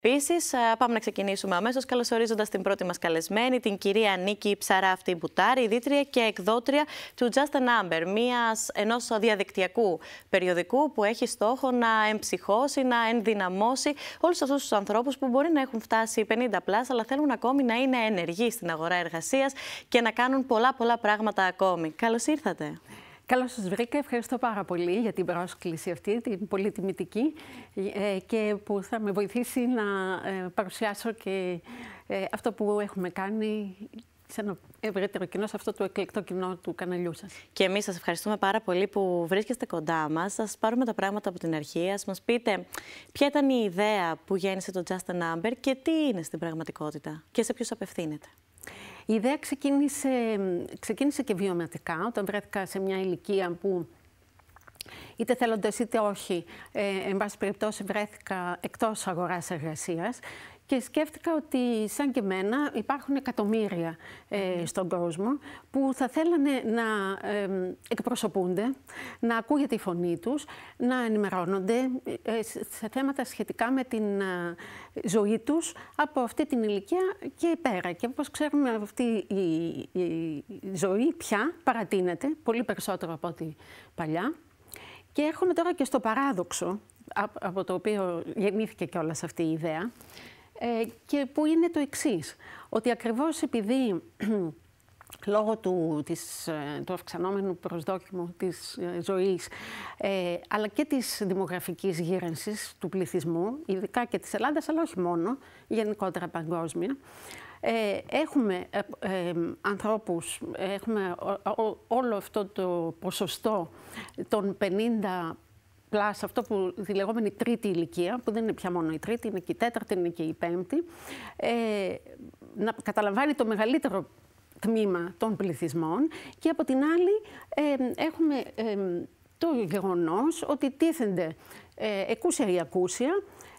Επίση, πάμε να ξεκινήσουμε αμέσως καλωσορίζοντας την πρώτη μας καλεσμένη, την κυρία Νίκη Ψαράφτη Μπουτάρη, ιδρύτρια και εκδότρια του Just an Amber, ενό διαδικτυακού περιοδικού που έχει στόχο να εμψυχώσει, να ενδυναμώσει όλους αυτούς τους ανθρώπους που μπορεί να έχουν φτάσει 50 πλάσ, αλλά θέλουν ακόμη να είναι ενεργοί στην αγορά εργασίας και να κάνουν πολλά πολλά πράγματα ακόμη. Καλώς ήρθατε. Καλώς σας βρήκα. Ευχαριστώ πάρα πολύ για την πρόσκληση αυτή, την πολύ τιμητική ε, και που θα με βοηθήσει να ε, παρουσιάσω και ε, αυτό που έχουμε κάνει σε ένα ευρύτερο κοινό, σε αυτό το εκλεκτό κοινό του καναλιού σας. Και εμείς σας ευχαριστούμε πάρα πολύ που βρίσκεστε κοντά μας. Α πάρουμε τα πράγματα από την αρχή. Ας μας πείτε, ποια ήταν η ιδέα που γέννησε το Just a Amber και τι είναι στην πραγματικότητα και σε ποιους απευθύνεται. Η ιδέα ξεκίνησε, ξεκίνησε και βιωματικά, όταν βρέθηκα σε μια ηλικία που είτε θέλοντας είτε όχι, ε, εν πάση περιπτώσει βρέθηκα εκτός αγοράς εργασίας και σκέφτηκα ότι σαν και εμένα υπάρχουν εκατομμύρια ε, ναι. στον κόσμο που θα θέλανε να ε, εκπροσωπούνται, να ακούγεται η φωνή τους, να ενημερώνονται ε, σε θέματα σχετικά με την ε, ζωή τους από αυτή την ηλικία και πέρα. Και όπως ξέρουμε αυτή η, ζωή πια παρατείνεται πολύ περισσότερο από ό,τι παλιά. Και έρχομαι τώρα και στο παράδοξο από το οποίο γεννήθηκε και όλα αυτή η ιδέα, ε, και που είναι το εξής, ότι ακριβώς επειδή λόγω του, της, ε, του αυξανόμενου προσδόκιμου της ε, ζωής, ε, αλλά και της δημογραφικής γύρανσης του πληθυσμού, ειδικά και της Ελλάδας, αλλά όχι μόνο, γενικότερα παγκόσμια, έχουμε ε, ανθρώπους, έχουμε όλο αυτό το ποσοστό των 50 πλάς αυτό που τη λεγόμενη τρίτη ηλικία, που δεν είναι πια μόνο η τρίτη, είναι και η τέταρτη, είναι και η πέμπτη, ε, να καταλαμβάνει το μεγαλύτερο τμήμα των πληθυσμών και από την άλλη ε, έχουμε ε, το γεγονός ότι τίθενται ε, εκούσια ή ακούσια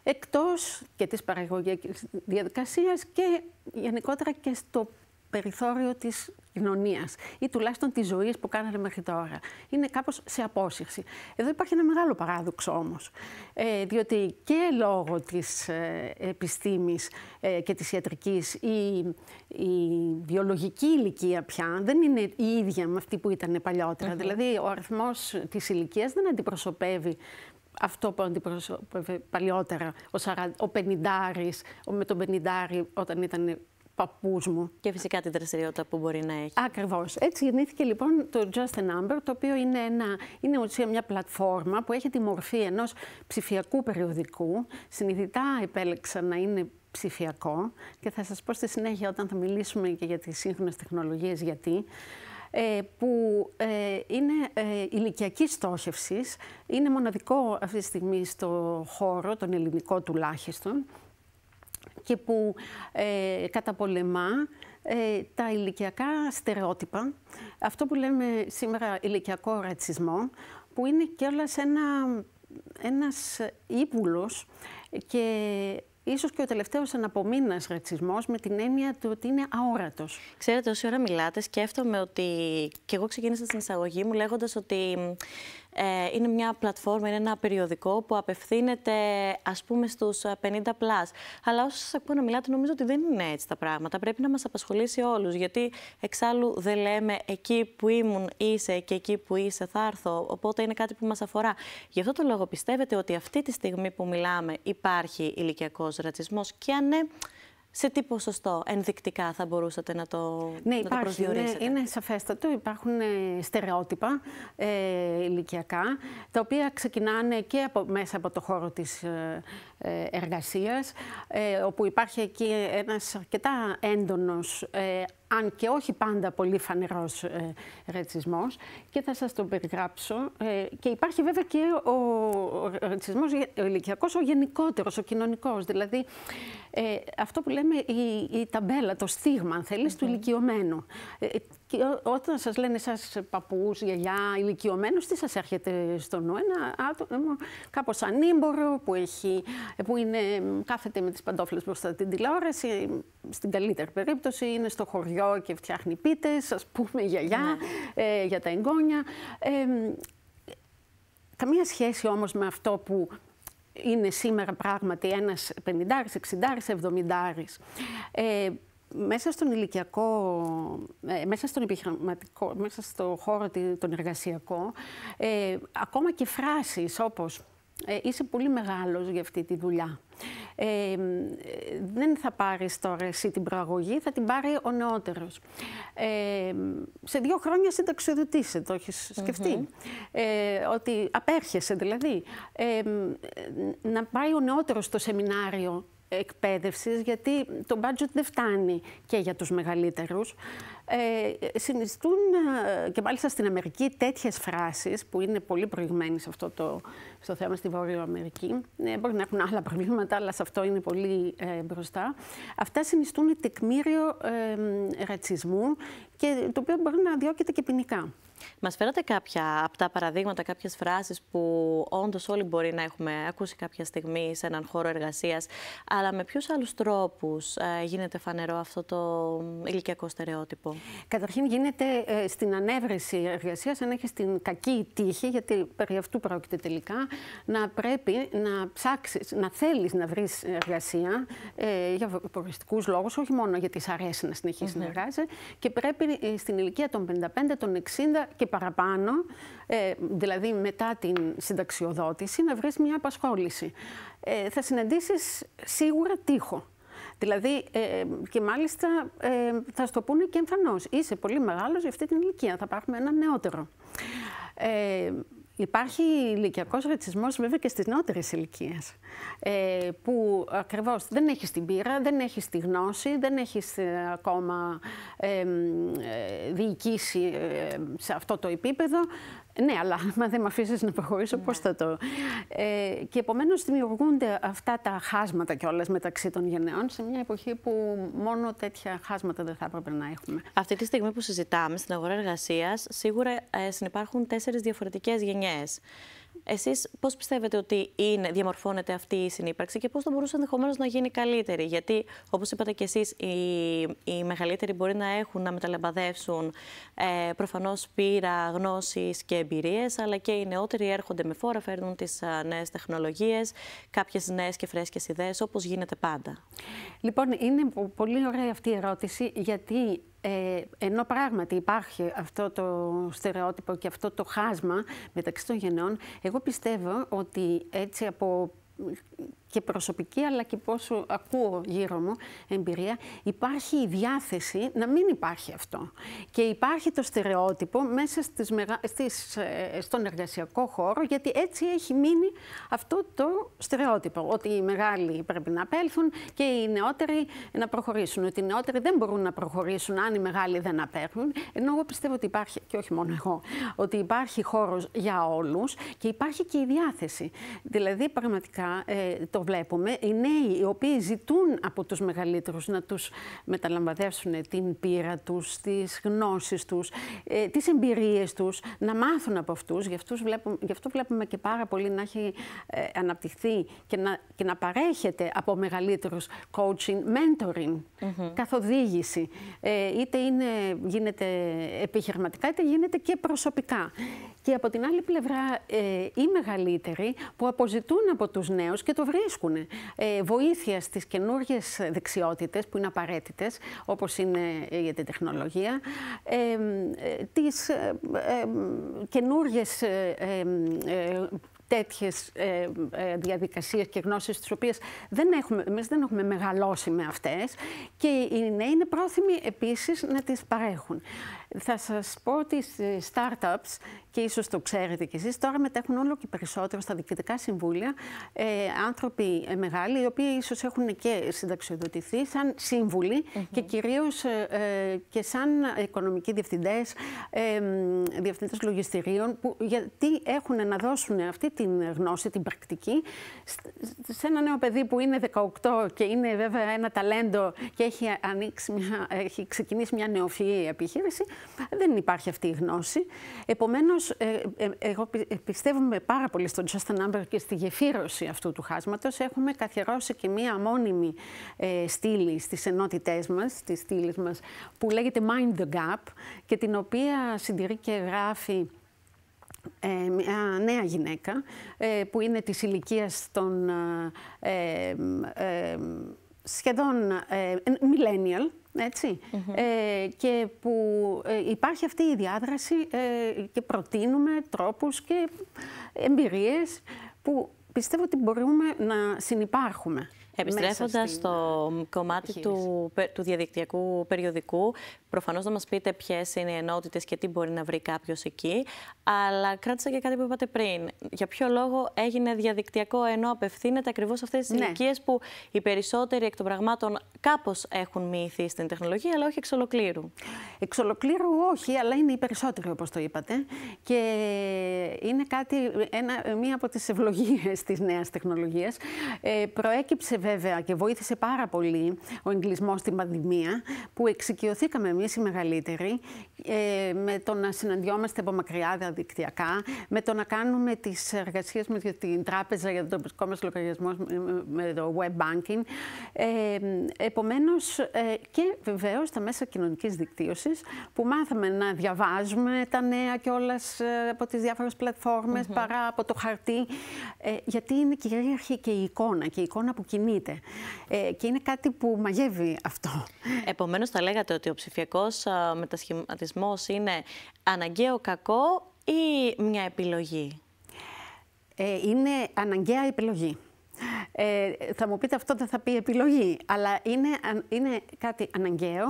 εκτός και της παραγωγικής διαδικασίας και γενικότερα και στο περιθώριο της κοινωνίας ή τουλάχιστον της ζωής που κάνανε μέχρι τώρα. Είναι κάπως σε απόσυρση. Εδώ υπάρχει ένα μεγάλο παράδοξο όμως, ε, διότι και λόγω της ε, επιστήμης ε, και της ιατρικής η, η βιολογική ηλικία πια δεν είναι η ίδια με αυτή που ήταν Δηλαδή ο αριθμός της ηλικίας δεν αντιπροσωπεύει αυτό που αντιπροσωπεύει παλιότερα, ο, 40, 50 με τον 50 όταν ήταν και φυσικά την δραστηριότητα που μπορεί να έχει. Ακριβώς. Έτσι γεννήθηκε λοιπόν το Just a Number, το οποίο είναι, ένα, είναι μια πλατφόρμα που έχει τη μορφή ενός ψηφιακού περιοδικού. Συνειδητά επέλεξα να είναι ψηφιακό και θα σας πω στη συνέχεια όταν θα μιλήσουμε και για τις σύγχρονες τεχνολογίες γιατί ε, που ε, είναι ε, ηλικιακή στόχευσης, είναι μοναδικό αυτή τη στιγμή στο χώρο, τον ελληνικό τουλάχιστον, και που ε, καταπολεμά ε, τα ηλικιακά στερεότυπα, αυτό που λέμε σήμερα ηλικιακό ρατσισμό, που είναι κιόλας ένα, ένας ύπουλος και ίσως και ο τελευταίος αναπομείνας ρατσισμός με την έννοια του ότι είναι αόρατος. Ξέρετε, όση ώρα μιλάτε, σκέφτομαι ότι... και εγώ ξεκίνησα στην εισαγωγή μου λέγοντας ότι ε, είναι μια πλατφόρμα, είναι ένα περιοδικό που απευθύνεται ας πούμε στους 50+. Ε, Plus. Αλλά όσο σας ακούω να μιλάτε νομίζω ότι δεν είναι έτσι τα πράγματα. Πρέπει να μας απασχολήσει όλους γιατί εξάλλου δεν λέμε εκεί που ήμουν είσαι και εκεί που είσαι θα έρθω. Οπότε είναι κάτι που μας αφορά. Γι' αυτό το λόγο πιστεύετε ότι αυτή τη στιγμή που μιλάμε υπάρχει ηλικιακός ρατσισμός και αν ναι, σε τι ποσοστό ενδεικτικά θα μπορούσατε να το, ναι, να το ναι, προσδιορίσετε. Ναι, είναι σαφέστατο. Υπάρχουν ε, στερεότυπα ε, ηλικιακά, τα οποία ξεκινάνε και από, μέσα από το χώρο της ε, ε εργασίας, ε, όπου υπάρχει εκεί ένας αρκετά έντονος ε, αν και όχι πάντα πολύ φανερός ε, ρετσισμός και θα σας το περιγράψω. Ε, και υπάρχει βέβαια και ο, ο ρετσισμός ο ηλικιακός, ο γενικότερος, ο κοινωνικός. Δηλαδή ε, αυτό που λέμε η, η ταμπέλα, το στίγμα, αν θέλεις, okay. του ηλικιωμένου. Ε, και όταν σας λένε εσάς παππούς, γιαγιά, ηλικιωμένους, τι σας έρχεται στο νου. Ένα άτομο κάπως ανήμπορο που, έχει, που είναι, κάθεται με τις παντόφλες μπροστά την τηλεόραση, στην καλύτερη περίπτωση είναι στο χωριό και φτιάχνει πίτες, ας πούμε γιαγιά, ναι. ε, για τα εγγόνια. Ε, καμία σχέση όμως με αυτό που είναι σήμερα πράγματι ένας 50, 60, 70. Ε, μέσα στον ηλικιακό, ε, μέσα στον επιχειρηματικό, μέσα στο χώρο τον εργασιακό, ε, ακόμα και φράσεις όπως «είσαι πολύ μεγάλος για αυτή τη δουλειά», δεν θα πάρει τώρα εσύ την προαγωγή, θα την πάρει ο νεότερος. σε δύο χρόνια συνταξιοδοτήσε, το έχεις σκεφτεί. ε, ότι απέρχεσαι δηλαδή. να πάει ο νεότερος στο σεμινάριο εκπαίδευσης, γιατί το budget δεν φτάνει και για τους μεγαλύτερους. Ε, συνιστούν ε, και μάλιστα στην Αμερική τέτοιες φράσεις που είναι πολύ προηγμένες αυτό το στο θέμα στη Βόρεια Αμερική. Ε, μπορεί να έχουν άλλα προβλήματα, αλλά σε αυτό είναι πολύ μπροστά. Αυτά συνιστούν τεκμήριο ρατσισμού και το οποίο μπορεί να διώκεται και ποινικά. Μας φέρατε κάποια από τα παραδείγματα, κάποιες φράσεις που όντως όλοι μπορεί να έχουμε ακούσει κάποια στιγμή σε έναν χώρο εργασίας, Αλλά με ποιους άλλους τρόπους ε, γίνεται φανερό αυτό το ηλικιακό στερεότυπο. Καταρχήν γίνεται ε, στην ανέβρεση εργασίας, αν έχει την κακή τύχη, γιατί περί αυτού πρόκειται τελικά, να πρέπει να ψάξεις, να θέλεις να βρεις εργασία ε, για προοριστικούς λόγους, όχι μόνο γιατί σ' αρέσει να συνεχίσει mm -hmm. να εργάζεσαι. Και πρέπει στην ηλικία των 55, των 60 και παραπάνω, ε, δηλαδή μετά την συνταξιοδότηση, να βρεις μια απασχόληση. Ε, θα συναντήσεις σίγουρα τείχο. Δηλαδή, ε, και μάλιστα θα σου το πούνε και εμφανώς. Είσαι πολύ μεγάλος για αυτή την ηλικία. Θα πάρουμε ένα νεότερο. Υπάρχει ηλικιακός ρατσισμός βέβαια και στις νεότερες ηλικίες. Ε, που ακριβώς δεν έχεις την πείρα, δεν έχεις τη γνώση, δεν έχεις ε, ακόμα ε, διοικήσει ε, σε αυτό το επίπεδο. Ναι, αλλά μα δεν με αφήσεις να προχωρήσω, ναι. πώ θα το. Ε, και επομένως δημιουργούνται αυτά τα χάσματα κιόλας μεταξύ των γενναιών σε μια εποχή που μόνο τέτοια χάσματα δεν θα έπρεπε να έχουμε. Αυτή τη στιγμή που συζητάμε στην αγορά εργασίας, σίγουρα ε, συνεπάρχουν τέσσερις διαφορετικές γενιές. Εσείς πώς πιστεύετε ότι είναι, διαμορφώνεται αυτή η συνύπαρξη και πώς θα μπορούσε ενδεχομένως να γίνει καλύτερη. Γιατί, όπως είπατε και εσείς, οι, οι μεγαλύτεροι μπορεί να έχουν να μεταλαμπαδεύσουν ε, προφανώς πείρα, γνώσεις και εμπειρίες, αλλά και οι νεότεροι έρχονται με φόρα, φέρνουν τις ε, νέες τεχνολογίες, κάποιες νέες και φρέσκες ιδέες, όπως γίνεται πάντα. Λοιπόν, είναι πολύ ωραία αυτή η ερώτηση, γιατί ε, ενώ πράγματι υπάρχει αυτό το στερεότυπο και αυτό το χάσμα μεταξύ των γενεών, εγώ πιστεύω ότι έτσι από και προσωπική αλλά και πόσο ακούω γύρω μου εμπειρία, υπάρχει η διάθεση να μην υπάρχει αυτό. Και υπάρχει το στερεότυπο μέσα στις, στις... Ε, στον εργασιακό χώρο, γιατί έτσι έχει μείνει αυτό το στερεότυπο, ότι οι μεγάλοι πρέπει να απέλθουν και οι νεότεροι να προχωρήσουν, ότι οι νεότεροι δεν μπορούν να προχωρήσουν αν οι μεγάλοι δεν απέλθουν. ενώ εγώ πιστεύω ότι υπάρχει, και όχι μόνο εγώ, ότι υπάρχει χώρος για όλους και υπάρχει και η διάθεση. Δηλαδή, πραγματικά, ε, το βλέπουμε, οι νέοι οι οποίοι ζητούν από τους μεγαλύτερους να τους μεταλαμβαδεύσουν την πείρα τους, τις γνώσεις τους, ε, τις εμπειρίες τους, να μάθουν από αυτούς. Γι' αυτό βλέπουμε, γι βλέπουμε και πάρα πολύ να έχει ε, αναπτυχθεί και να, και να παρέχεται από μεγαλύτερους coaching, mentoring, καθοδήγηση. Ε, είτε είναι, γίνεται επιχειρηματικά, είτε γίνεται και προσωπικά. Και από την άλλη πλευρά, ε, οι μεγαλύτεροι που αποζητούν από τους νέους και το βρίσκουν. Ε, βοήθεια στις καινούριε δεξιότητες που είναι απαραίτητες, όπως είναι ε, για την τεχνολογία, ε, ε τις ε, ε τέτοιες ε, ε, διαδικασίες και γνώσεις τις οποίες δεν έχουμε, εμείς δεν έχουμε μεγαλώσει με αυτές και οι νέοι είναι πρόθυμοι επίσης να τις παρέχουν. Θα σας πω ότι στις startups, και ίσως το ξέρετε κι εσείς, τώρα μετέχουν όλο και περισσότερο στα διοικητικά συμβούλια ε, άνθρωποι ε, μεγάλοι, οι οποίοι ίσως έχουν και συνταξιοδοτηθεί σαν σύμβουλοι και κυρίως και σαν οικονομικοί διευθυντές, ε, διευθυντές λογιστηρίων, που, γιατί έχουν να δώσουν αυτή την γνώση, την πρακτική, σε ένα νέο παιδί που είναι 18 και είναι βέβαια ένα ταλέντο και έχει, ανοίξει μια, έχει ξεκινήσει μια νεοφυή επιχείρηση, δεν υπάρχει αυτή η γνώση. Επομένως, ε, ε, εγώ ε, πιστεύουμε πάρα πολύ στον Justin Amber και στη γεφύρωση αυτού του χάσματος. Έχουμε καθιερώσει και μία μόνιμη στήλη στις ενότητές μας, τη στήλη μας, που λέγεται Mind the Gap και την οποία συντηρεί και γράφει ε, μια νέα γυναίκα ε, που είναι της ηλικίας των ε, σχεδόν millennial, έτσι, και που υπάρχει αυτή η διάδραση και προτείνουμε τρόπους και εμπειρίες που πιστεύω ότι μπορούμε να συνυπάρχουμε. Επιστρέφοντα στο ε, κομμάτι του, του διαδικτυακού περιοδικού, προφανώς να μας πείτε ποιες είναι οι ενότητες και τι μπορεί να βρει κάποιος εκεί. Αλλά κράτησα και κάτι που είπατε πριν. Για ποιο λόγο έγινε διαδικτυακό ενώ απευθύνεται ακριβώς σε αυτές τις ναι. ηλικίες που οι περισσότεροι εκ των πραγμάτων κάπως έχουν μοιηθεί στην τεχνολογία, αλλά όχι εξ ολοκλήρου. Εξ ολοκλήρου όχι, αλλά είναι οι περισσότεροι όπως το είπατε. Και είναι κάτι, ένα, μία από τις ευλογίες της νέας τεχνολογίας. Ε, προέκυψε Βέβαια και βοήθησε πάρα πολύ ο εγκλισμός στην πανδημία που εξοικειωθήκαμε εμείς οι μεγαλύτεροι ε, με το να συναντιόμαστε από μακριά διαδικτυακά, με το να κάνουμε τις εργασίες με την τράπεζα, για τον τοπικό μα λογαριασμός ε, με το web banking. Ε, Επομένως ε, και βεβαίως τα μέσα κοινωνικής δικτύωσης που μάθαμε να διαβάζουμε τα νέα κιόλας ε, από τις διάφορες πλατφόρμες παρά από το χαρτί. γιατί είναι κυρίαρχη και η εικόνα και η εικόνα που ε, και είναι κάτι που μαγεύει αυτό. Επομένως, θα λέγατε ότι ο ψηφιακός ε, μετασχηματισμός είναι αναγκαίο κακό ή μια επιλογή. Ε, είναι αναγκαία επιλογή. Ε, θα μου πείτε αυτό δεν θα πει επιλογή, αλλά είναι, είναι κάτι αναγκαίο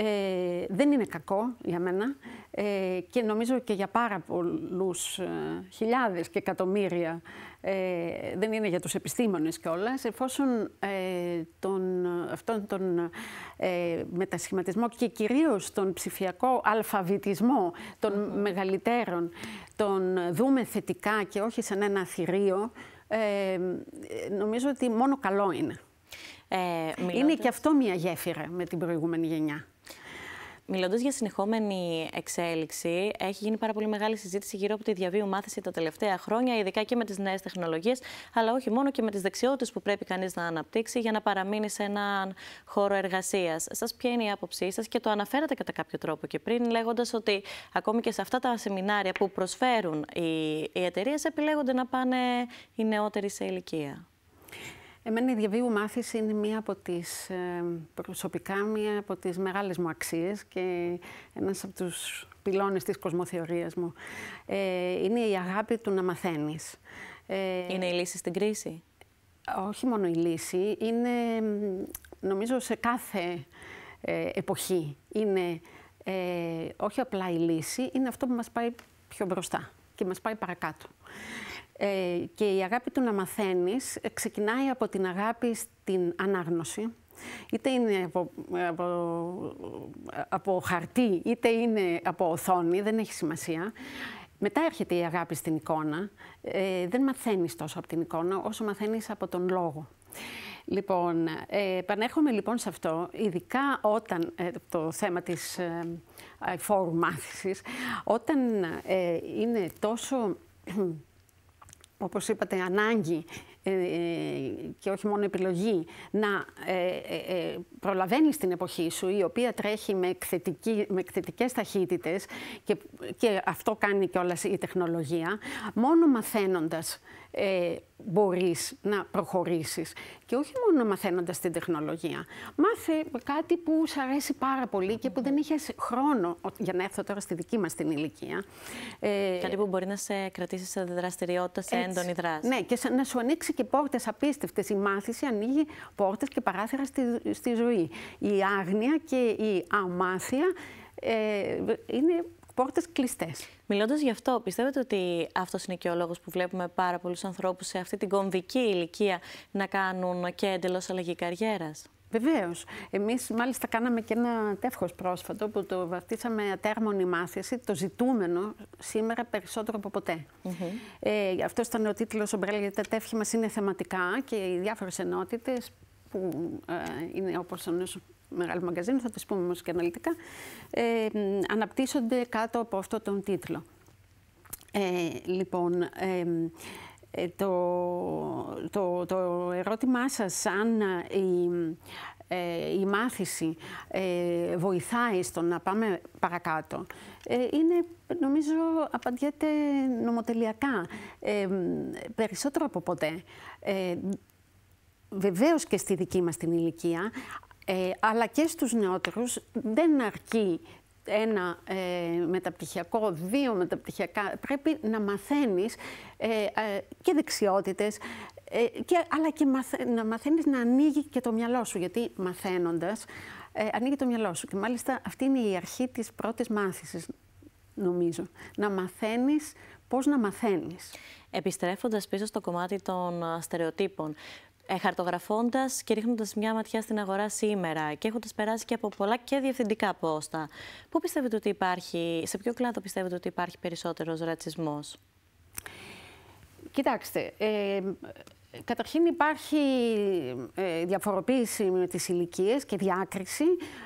ε, δεν είναι κακό για μένα ε, και νομίζω και για πάρα πολλούς ε, χιλιάδες και εκατομμύρια δεν είναι για τους επιστήμονες κιόλας, εφόσον τον, αυτόν τον μετασχηματισμό και κυρίως τον ψηφιακό αλφαβητισμό των mm μεγαλυτέρων τον δούμε θετικά και όχι σαν ένα θηρίο, νομίζω ότι μόνο καλό είναι. Είναι και αυτό μια γέφυρα με την προηγούμενη γενιά. Μιλώντας για συνεχόμενη εξέλιξη, έχει γίνει πάρα πολύ μεγάλη συζήτηση γύρω από τη διαβίου μάθηση τα τελευταία χρόνια, ειδικά και με τις νέες τεχνολογίες, αλλά όχι μόνο και με τις δεξιότητες που πρέπει κανείς να αναπτύξει για να παραμείνει σε έναν χώρο εργασίας. Σας, ποια είναι η άποψή σας και το αναφέρατε κατά κάποιο τρόπο και πριν, λέγοντας ότι ακόμη και σε αυτά τα σεμινάρια που προσφέρουν οι, οι εταιρείες, επιλέγονται να πάνε οι νεότεροι σε ηλικία. Εμένα η διαβίου μάθηση είναι μία από τις, ε, προσωπικά μία από τις μεγάλες μου αξίες και ένας από τους πυλώνες της κοσμοθεωρίας μου. Ε, είναι η αγάπη του να μαθαίνεις. Ε, είναι η λύση στην κρίση. Όχι μόνο η λύση, είναι νομίζω σε κάθε εποχή. Είναι όχι απλά η λύση, είναι αυτό που μας πάει πιο μπροστά και μας πάει παρακάτω. Ε, και η αγάπη του να μαθαίνεις ε, ξεκινάει από την αγάπη στην ανάγνωση. Είτε είναι ε, από, από, χαρτί, είτε είναι από οθόνη, δεν έχει σημασία. Μετά έρχεται η αγάπη στην εικόνα. δεν μαθαίνεις τόσο από την εικόνα, όσο μαθαίνεις από τον λόγο. Λοιπόν, ε, λοιπόν σε αυτό, ειδικά όταν το θέμα της ε, φόρου όταν είναι τόσο όπως είπατε, ανάγκη ε, ε, και όχι μόνο επιλογή, να ε, προλαβαίνεις την εποχή σου, η οποία τρέχει με, εκθετική, με εκθετικές ταχύτητες και, και αυτό κάνει και όλα η τεχνολογία, μόνο μαθαίνοντας ε, μπορείς να προχωρήσεις. Και όχι μόνο μαθαίνοντας την τεχνολογία. Μάθε κάτι που σου αρέσει πάρα πολύ και που δεν έχεις χρόνο, για να έρθω τώρα στη δική μας την ηλικία. κάτι που μπορεί να σε κρατήσει σε δραστηριότητα, σε έντονη δράση. Ναι, και να σου ανοίξει και πόρτες απίστευτες. Η μάθηση ανοίγει πόρτες και παράθυρα στη, ζωή. Η άγνοια και η αμάθεια ε, είναι πόρτες κλειστές. Μιλώντας γι' αυτό, πιστεύετε ότι αυτός είναι και ο λόγος που βλέπουμε πάρα πολλούς ανθρώπους σε αυτή την κομβική ηλικία να κάνουν και εντελώς αλλαγή καριέρας. Βεβαίως. Εμείς μάλιστα κάναμε και ένα τεύχος πρόσφατο που το βαφτίσαμε ατέρμονη μάθηση, το ζητούμενο σήμερα περισσότερο από ποτέ. Mm -hmm. ε, Αυτός ήταν ο τίτλος Ομπρέλα, γιατί τα τεύχη μας είναι θεματικά και οι διάφορες ενότητες που ε, είναι όπως ο μεγάλος μαγκαζίνος, θα τις πούμε όμως και αναλυτικά, ε, αναπτύσσονται κάτω από αυτό τον τίτλο. Ε, λοιπόν, ε, ε, το, το, το ερώτημά σας, αν ε, ε, η, μάθηση βοηθάει στο να πάμε παρακάτω, ε, είναι, νομίζω, απαντιέται νομοτελειακά, περισσότερο από ποτέ. Βεβαίως και στη δική μας την ηλικία, αλλά και στους νεότερους δεν αρκεί ένα ε, μεταπτυχιακό, δύο μεταπτυχιακά. Πρέπει να μαθαίνεις ε, ε, και δεξιότητες, και, αλλά και να μαθαίνεις να ανοίγει και το μυαλό σου, γιατί μαθαίνοντας ανοίγει το μυαλό σου. Και μάλιστα αυτή είναι η αρχή της πρώτης μάθησης, νομίζω. Να μαθαίνεις πώς να μαθαίνεις. Επιστρέφοντας πίσω στο κομμάτι των στερεοτύπων, ε, χαρτογραφώντας και ρίχνοντας μια ματιά στην αγορά σήμερα και έχοντας περάσει και από πολλά και διευθυντικά πόστα, πού πιστεύετε ότι υπάρχει, σε ποιο κλάδο πιστεύετε ότι υπάρχει περισσότερος ρατσισμός. Κοιτάξτε, ε, Καταρχήν υπάρχει ε, διαφοροποίηση με τις ηλικίες και διάκριση,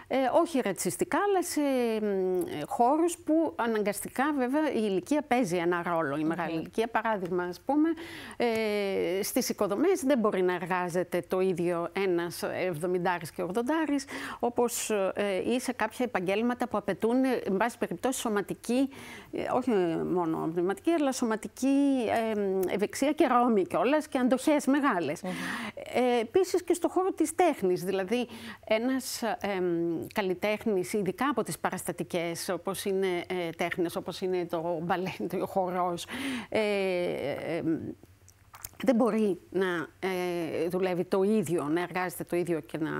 ε, όχι ρετσιστικά, αλλά σε ε, χώρους που αναγκαστικά βέβαια η ηλικία παίζει ένα ρόλο. Η μεγάλη ηλικία, παράδειγμα, ας πούμε, ε, στις οικοδομές δεν μπορεί να εργάζεται το ίδιο ένας 70 και 80 όπως ε, ή σε κάποια επαγγέλματα που απαιτούν, εν πάση περιπτώσει, σωματική, όχι μόνο πνευματική, αλλά σωματική ευεξία και ρόμη κιόλας και αντοχή Επίση μεγάλες. Mm -hmm. ε, επίσης και στον χώρο της τέχνης, δηλαδή ένας ε, καλλιτέχνης, ειδικά από τις παραστατικές, όπως είναι ε, τέχνες, όπως είναι το χορό το χορός, ε, δεν μπορεί να ε, δουλεύει το ίδιο, να εργάζεται το ίδιο και να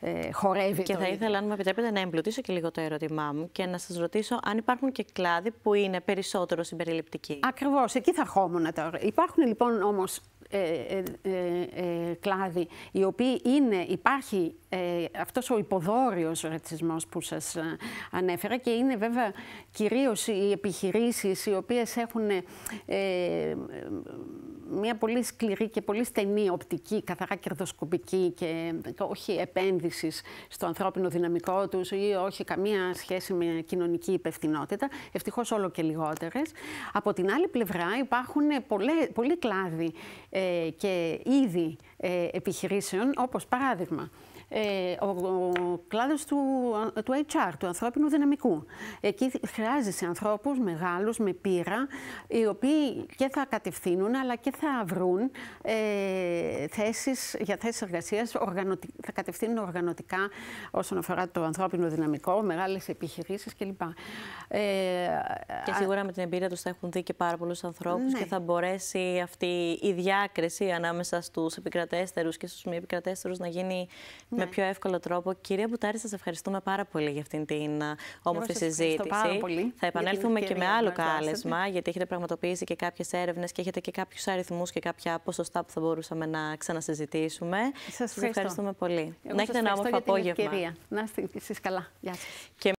ε, χορεύει. Και το θα ίδιο. ήθελα, αν μου επιτρέπετε, να εμπλουτίσω και λίγο το ερώτημά μου και να σας ρωτήσω αν υπάρχουν και κλάδοι που είναι περισσότερο συμπεριληπτικοί. Ακριβώς, εκεί θα ερχόμουν τώρα. Υπάρχουν λοιπόν όμως ε, ε, ε, κλάδη οι οποίοι είναι, υπάρχει αυτός ο υποδόριος ρετσισμός που σας ανέφερα και είναι βέβαια κυρίως οι επιχειρήσεις οι οποίες έχουν μια πολύ σκληρή και πολύ στενή οπτική, καθαρά κερδοσκοπική και όχι επένδυσης στο ανθρώπινο δυναμικό τους ή όχι καμία σχέση με κοινωνική υπευθυνότητα. Ευτυχώς όλο και λιγότερες. Από την άλλη πλευρά υπάρχουν πολλοί, κλάδοι ε, και είδη ε, επιχειρήσεων, όπως παράδειγμα ε, ο, ο κλάδος του, ε, του HR, του ανθρώπινου δυναμικού. Εκεί χρειάζεσαι ανθρώπους μεγάλους, με πείρα, οι οποίοι και θα κατευθύνουν, αλλά και θα βρουν ε, θέσεις, για θέσεις εργασίας, θα κατευθύνουν οργανωτικά όσον αφορά το ανθρώπινο δυναμικό, μεγάλες επιχειρήσεις κλπ. Ε, και σίγουρα με την εμπειρία τους θα έχουν δει και πάρα πολλούς ανθρώπους ναι. και θα μπορέσει αυτή η διάκριση ανάμεσα στους επικρατέστερους και στους μη επικρατέστερους να γίνει με ναι. πιο εύκολο τρόπο. Κυρία Μπουτάρη, σας ευχαριστούμε πάρα πολύ για αυτήν την ε, όμορφη σας συζήτηση. Πάρα πολύ Θα επανέλθουμε και με άλλο κάλεσμα, γιατί έχετε πραγματοποιήσει και κάποιες έρευνες και έχετε και κάποιους αριθμούς και κάποια ποσοστά που θα μπορούσαμε να ξανασυζητήσουμε. Σας ευχαριστούμε πολύ. Εγώ να έχετε ένα όμορφο απόγευμα. Ευκαιρία. Να είστε καλά. Γεια σας.